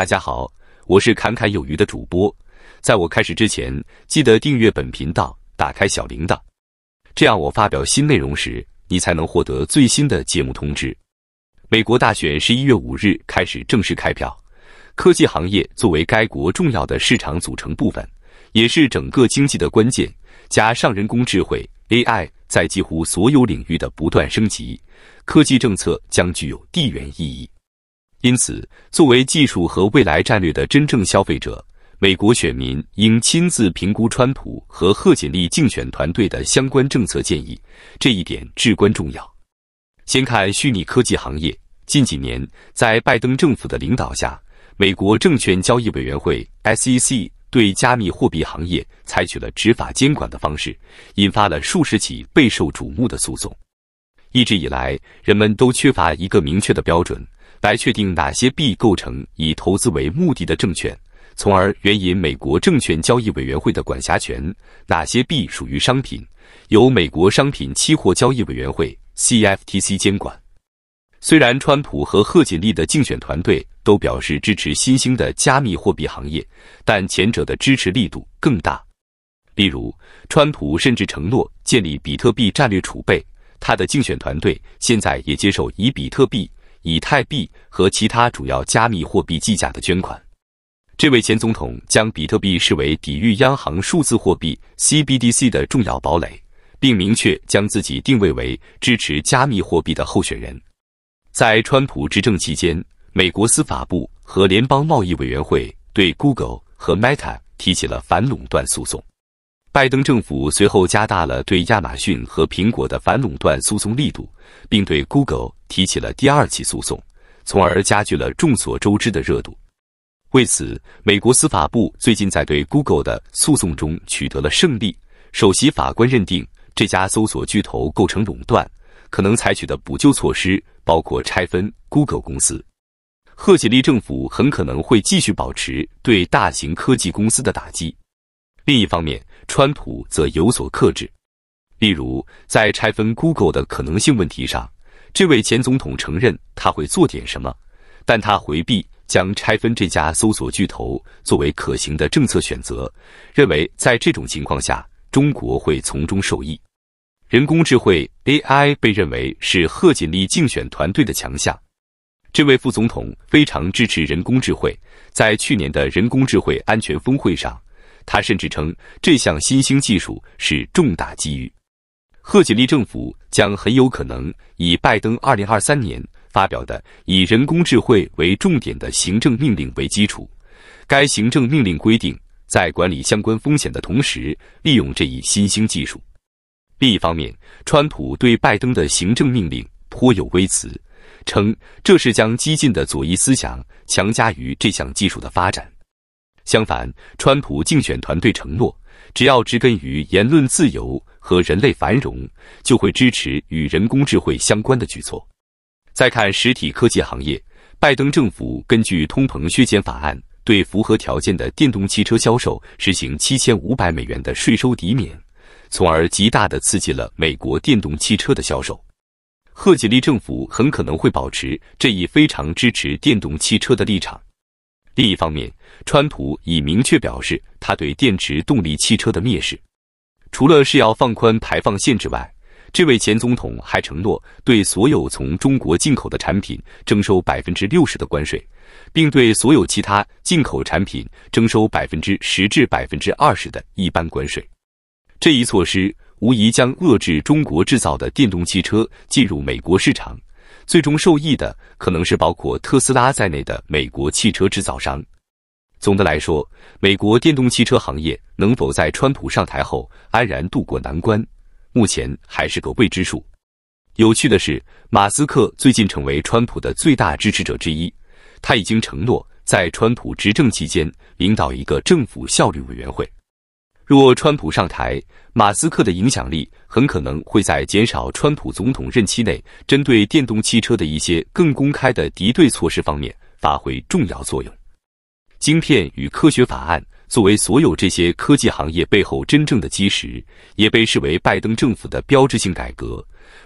大家好，我是侃侃有余的主播。在我开始之前，记得订阅本频道，打开小铃铛，这样我发表新内容时，你才能获得最新的节目通知。美国大选十一月五日开始正式开票，科技行业作为该国重要的市场组成部分，也是整个经济的关键。加上人工智慧 AI 在几乎所有领域的不断升级，科技政策将具有地缘意义。因此，作为技术和未来战略的真正消费者，美国选民应亲自评估川普和贺锦丽竞选团队的相关政策建议，这一点至关重要。先看虚拟科技行业，近几年在拜登政府的领导下，美国证券交易委员会 （SEC） 对加密货币行业采取了执法监管的方式，引发了数十起备受瞩目的诉讼。一直以来，人们都缺乏一个明确的标准。来确定哪些币构成以投资为目的的证券，从而援引美国证券交易委员会的管辖权；哪些币属于商品，由美国商品期货交易委员会 （CFTC） 监管。虽然川普和贺锦丽的竞选团队都表示支持新兴的加密货币行业，但前者的支持力度更大。例如，川普甚至承诺建立比特币战略储备，他的竞选团队现在也接受以比特币。以太币和其他主要加密货币计价的捐款。这位前总统将比特币视为抵御央行数字货币 CBDC 的重要堡垒，并明确将自己定位为支持加密货币的候选人。在川普执政期间，美国司法部和联邦贸易委员会对 Google 和 Meta 提起了反垄断诉讼。拜登政府随后加大了对亚马逊和苹果的反垄断诉讼力度，并对 Google。提起了第二起诉讼，从而加剧了众所周知的热度。为此，美国司法部最近在对 Google 的诉讼中取得了胜利。首席法官认定这家搜索巨头构成垄断，可能采取的补救措施包括拆分 Google 公司。赫吉利政府很可能会继续保持对大型科技公司的打击。另一方面，川普则有所克制，例如在拆分 Google 的可能性问题上。这位前总统承认他会做点什么，但他回避将拆分这家搜索巨头作为可行的政策选择，认为在这种情况下，中国会从中受益。人工智能 AI 被认为是贺锦丽竞选团队的强项。这位副总统非常支持人工智能，在去年的人工智慧安全峰会上，他甚至称这项新兴技术是重大机遇。贺锦丽政府将很有可能以拜登2023年发表的以人工智能为重点的行政命令为基础。该行政命令规定，在管理相关风险的同时，利用这一新兴技术。另一方面，川普对拜登的行政命令颇有微词，称这是将激进的左翼思想强加于这项技术的发展。相反，川普竞选团队承诺，只要植根于言论自由。和人类繁荣就会支持与人工智慧相关的举措。再看实体科技行业，拜登政府根据通膨削减法案，对符合条件的电动汽车销售实行七千五百美元的税收抵免，从而极大的刺激了美国电动汽车的销售。贺锦丽政府很可能会保持这一非常支持电动汽车的立场。另一方面，川普已明确表示他对电池动力汽车的蔑视。除了是要放宽排放限制外，这位前总统还承诺对所有从中国进口的产品征收百分之六十的关税，并对所有其他进口产品征收百分之十至百分之二十的一般关税。这一措施无疑将遏制中国制造的电动汽车进入美国市场，最终受益的可能是包括特斯拉在内的美国汽车制造商。总的来说，美国电动汽车行业能否在川普上台后安然渡过难关，目前还是个未知数。有趣的是，马斯克最近成为川普的最大支持者之一，他已经承诺在川普执政期间领导一个政府效率委员会。若川普上台，马斯克的影响力很可能会在减少川普总统任期内针对电动汽车的一些更公开的敌对措施方面发挥重要作用。晶片与科学法案作为所有这些科技行业背后真正的基石，也被视为拜登政府的标志性改革。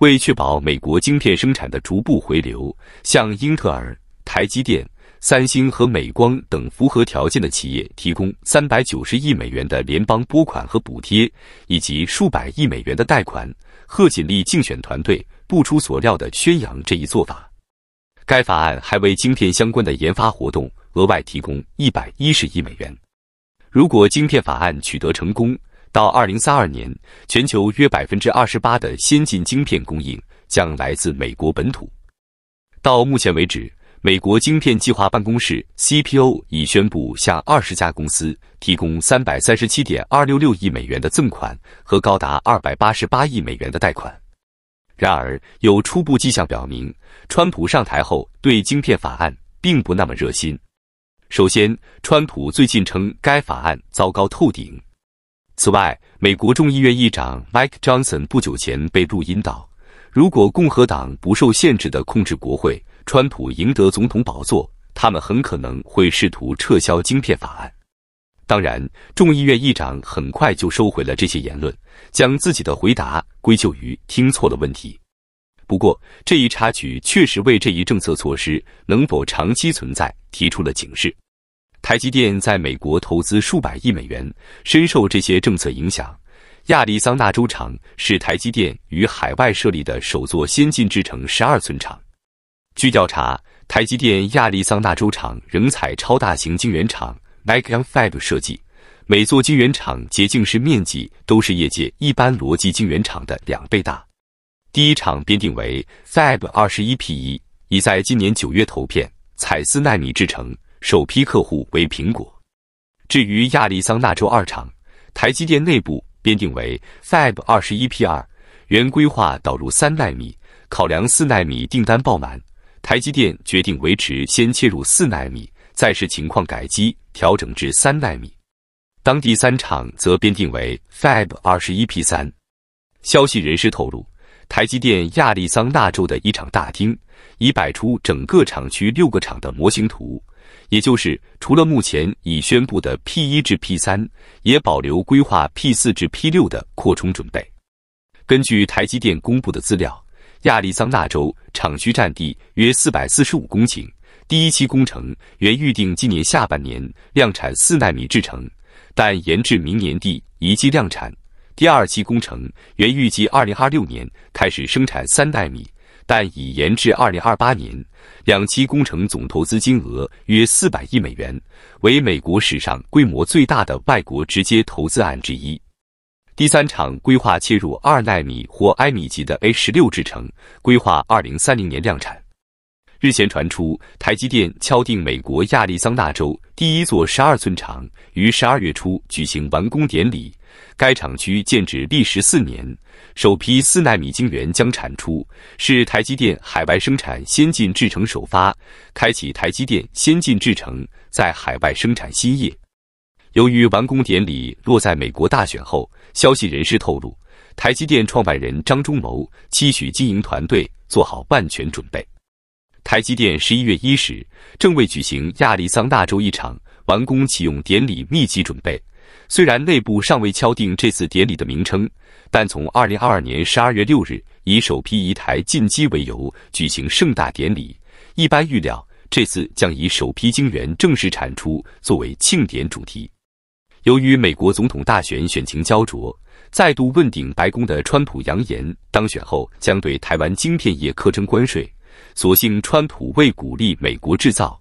为确保美国晶片生产的逐步回流，向英特尔、台积电、三星和美光等符合条件的企业提供三百九十亿美元的联邦拨款和补贴，以及数百亿美元的贷款。贺锦丽竞选团队不出所料地宣扬这一做法。该法案还为晶片相关的研发活动额外提供一百一十亿美元。如果晶片法案取得成功，到二零三二年，全球约百分之二十八的先进晶片供应将来自美国本土。到目前为止，美国晶片计划办公室 （CPO） 已宣布向二十家公司提供三百三十七点二六六亿美元的赠款和高达二百八十八亿美元的贷款。然而，有初步迹象表明，川普上台后对晶片法案并不那么热心。首先，川普最近称该法案糟糕透顶。此外，美国众议院议长 Mike Johnson 不久前被录音到，如果共和党不受限制地控制国会，川普赢得总统宝座，他们很可能会试图撤销晶片法案。当然，众议院议长很快就收回了这些言论，将自己的回答归咎于听错了问题。不过，这一插曲确实为这一政策措施能否长期存在提出了警示。台积电在美国投资数百亿美元，深受这些政策影响。亚利桑那州厂是台积电与海外设立的首座先进制程十二寸厂。据调查，台积电亚利桑那州厂仍采超大型晶圆厂。m i c a n Fab 设计，每座晶圆厂洁净室面积都是业界一般逻辑晶圆厂的两倍大。第一场编定为 Fab 二十一 P 一，已在今年九月投片，彩丝纳米制成，首批客户为苹果。至于亚利桑那州二厂，台积电内部编定为 Fab 二十一 P 二，原规划导入三纳米，考量四纳米订单爆满，台积电决定维持先切入四纳米。再视情况改机调整至三纳米，当地三厂则编定为 Fab 21P3。消息人士透露，台积电亚利桑那州的一场大厅已摆出整个厂区六个厂的模型图，也就是除了目前已宣布的 P1 至 P3，也保留规划 P4 至 P6 的扩充准备。根据台积电公布的资料，亚利桑那州厂区占地约四百四十五公顷。第一期工程原预定今年下半年量产四纳米制程，但延至明年底一季量产。第二期工程原预计二零二六年开始生产三纳米，但已延至二零二八年。两期工程总投资金额约四百亿美元，为美国史上规模最大的外国直接投资案之一。第三场规划切入二纳米或埃米级的 A 十六制程，规划二零三零年量产。日前传出，台积电敲定美国亚利桑那州第一座十二寸厂，于十二月初举行完工典礼。该厂区建址历时四年，首批四纳米晶圆将产出，是台积电海外生产先进制程首发，开启台积电先进制程在海外生产新业。由于完工典礼落在美国大选后，消息人士透露，台积电创办人张忠谋期许经营团队做好万全准备。台积电十一月一日正为举行亚利桑那州一场完工启用典礼密集准备，虽然内部尚未敲定这次典礼的名称，但从二零二二年十二月六日以首批移台进机为由举行盛大典礼，一般预料这次将以首批晶圆正式产出作为庆典主题。由于美国总统大选选情焦灼，再度问鼎白宫的川普扬言，当选后将对台湾晶片业课征关税。所幸，川普为鼓励美国制造，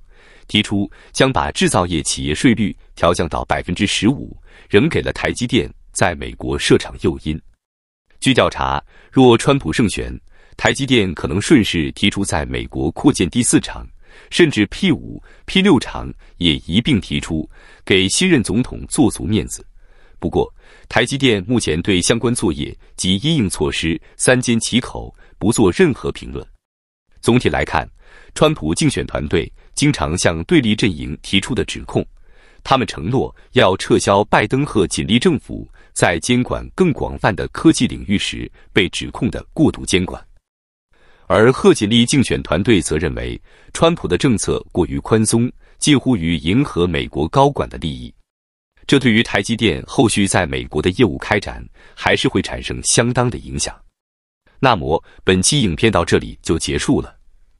提出将把制造业企业税率调降到百分之十五，仍给了台积电在美国设厂诱因。据调查，若川普胜选，台积电可能顺势提出在美国扩建第四厂，甚至 P 五、P 六厂也一并提出，给新任总统做足面子。不过，台积电目前对相关作业及应应措施三缄其口，不做任何评论。总体来看，川普竞选团队经常向对立阵营提出的指控，他们承诺要撤销拜登和锦利政府在监管更广泛的科技领域时被指控的过度监管，而贺锦丽竞选团队则认为川普的政策过于宽松，近乎于迎合美国高管的利益。这对于台积电后续在美国的业务开展还是会产生相当的影响。那么本期影片到这里就结束了。